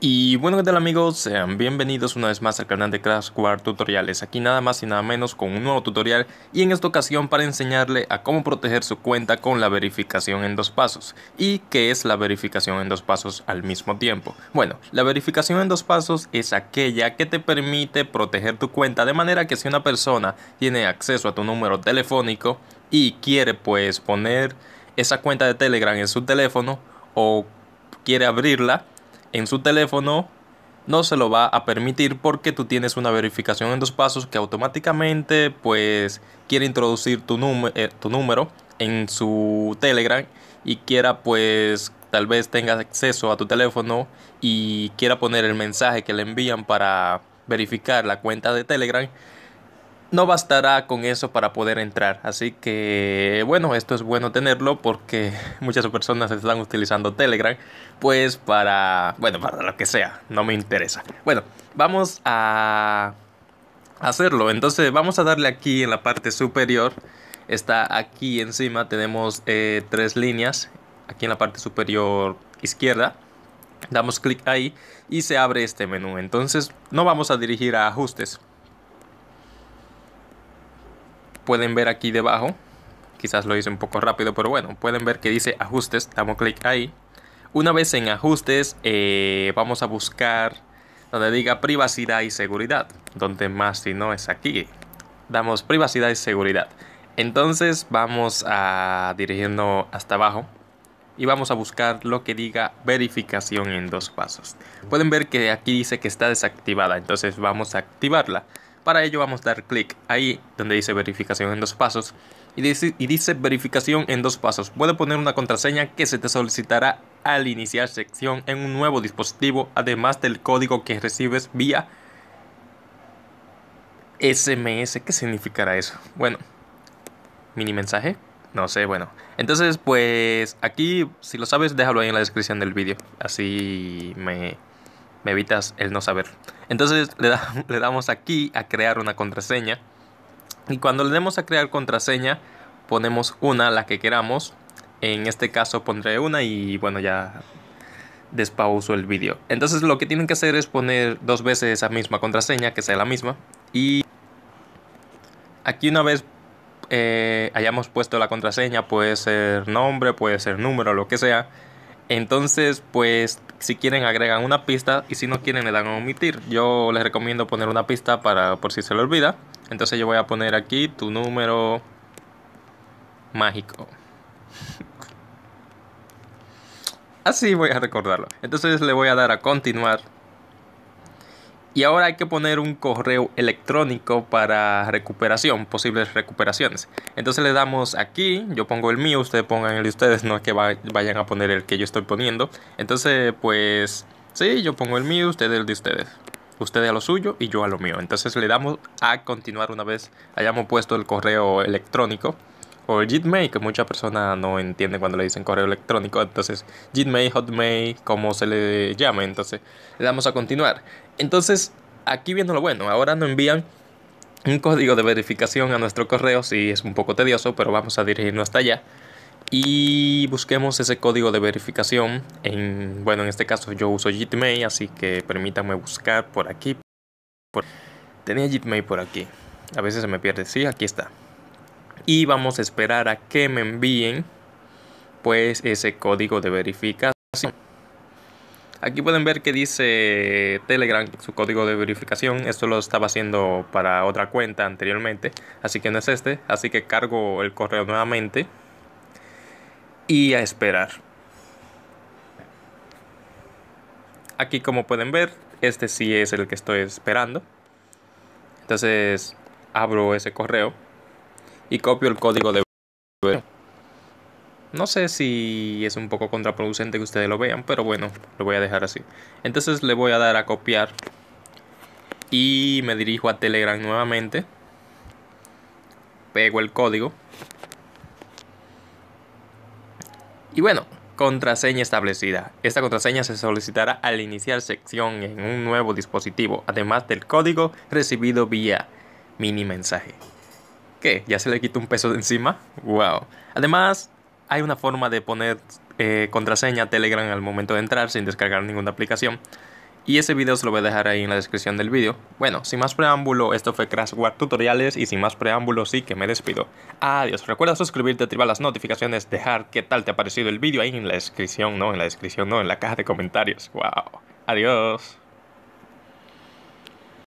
Y bueno, ¿qué tal amigos? Sean bienvenidos una vez más al canal de Crash War Tutoriales. Aquí nada más y nada menos con un nuevo tutorial y en esta ocasión para enseñarle a cómo proteger su cuenta con la verificación en dos pasos. ¿Y qué es la verificación en dos pasos al mismo tiempo? Bueno, la verificación en dos pasos es aquella que te permite proteger tu cuenta de manera que si una persona tiene acceso a tu número telefónico y quiere pues poner esa cuenta de Telegram en su teléfono o quiere abrirla, en su teléfono no se lo va a permitir porque tú tienes una verificación en dos pasos que automáticamente pues quiere introducir tu, eh, tu número en su Telegram y quiera pues tal vez tenga acceso a tu teléfono y quiera poner el mensaje que le envían para verificar la cuenta de Telegram no bastará con eso para poder entrar. Así que, bueno, esto es bueno tenerlo porque muchas personas están utilizando Telegram, pues para, bueno, para lo que sea, no me interesa. Bueno, vamos a hacerlo. Entonces, vamos a darle aquí en la parte superior. Está aquí encima, tenemos eh, tres líneas, aquí en la parte superior izquierda. Damos clic ahí y se abre este menú. Entonces, no vamos a dirigir a ajustes pueden ver aquí debajo, quizás lo hice un poco rápido, pero bueno, pueden ver que dice ajustes, damos clic ahí. Una vez en ajustes, eh, vamos a buscar donde diga privacidad y seguridad, donde más si no es aquí. Damos privacidad y seguridad. Entonces vamos a dirigirnos hasta abajo y vamos a buscar lo que diga verificación en dos pasos. Pueden ver que aquí dice que está desactivada, entonces vamos a activarla. Para ello vamos a dar clic ahí donde dice verificación en dos pasos y dice, y dice verificación en dos pasos. Puede poner una contraseña que se te solicitará al iniciar sección en un nuevo dispositivo, además del código que recibes vía SMS. ¿Qué significará eso? Bueno, mini mensaje. No sé, bueno. Entonces, pues aquí, si lo sabes, déjalo ahí en la descripción del vídeo. Así me me evitas el no saber. Entonces le, damos aquí a crear una contraseña. Y cuando le demos a crear contraseña, ponemos una, la que queramos. En este caso pondré una y bueno, ya despauso el vídeo. Entonces lo que tienen que hacer es poner dos veces esa misma contraseña, que sea la misma. Y aquí una vez eh, hayamos puesto la contraseña, puede ser nombre, puede ser número, lo que sea. Entonces, pues si quieren agregan una pista y si no quieren le dan a omitir. Yo les recomiendo poner una pista para por si se le olvida. Entonces yo voy a poner aquí tu número mágico. Así voy a recordarlo. Entonces le voy a dar a continuar. Y ahora hay que poner un correo electrónico para recuperación, posibles recuperaciones. Entonces le damos aquí, yo pongo el mío, ustedes pongan el de ustedes, no es que vayan a poner el que yo estoy poniendo. Entonces, pues, sí, yo pongo el mío, ustedes el de ustedes. Ustedes a lo suyo y yo a lo mío. Entonces le damos a continuar una vez hayamos puesto el correo electrónico o Gmail, que muchas personas no entiende cuando le dicen correo electrónico. Entonces, Gmail, Hotmail, como se le llame. Entonces, le damos a continuar. Entonces, aquí viendo lo bueno, ahora nos envían un código de verificación a nuestro correo. Sí, es un poco tedioso, pero vamos a dirigirnos hasta allá. Y busquemos ese código de verificación. En, bueno, en este caso yo uso Gmail, así que permítanme buscar por aquí. Tenía Gmail por aquí. A veces se me pierde. Sí, aquí está y vamos a esperar a que me envíen pues ese código de verificación. Aquí pueden ver que dice Telegram su código de verificación. Esto lo estaba haciendo para otra cuenta anteriormente. Así que no es este. Así que cargo el correo nuevamente. Y a esperar. Aquí como pueden ver, este sí es el que estoy esperando. Entonces abro ese correo y copio el código de... No sé si es un poco contraproducente que ustedes lo vean, pero bueno, lo voy a dejar así. Entonces le voy a dar a copiar y me dirijo a Telegram nuevamente. Pego el código. Y bueno, contraseña establecida. Esta contraseña se solicitará al iniciar sección en un nuevo dispositivo, además del código recibido vía mini mensaje. ¿Qué? ¿Ya se le quita un peso de encima? ¡Wow! Además, hay una forma de poner eh, contraseña Telegram al momento de entrar sin descargar ninguna aplicación. Y ese video se lo voy a dejar ahí en la descripción del video. Bueno, sin más preámbulo, esto fue Crash War Tutoriales y sin más preámbulo sí que me despido. Adiós, recuerda suscribirte, activar las notificaciones, dejar qué tal te ha parecido el video ahí en la descripción, no, en la descripción, no, en la caja de comentarios. Wow. Adiós.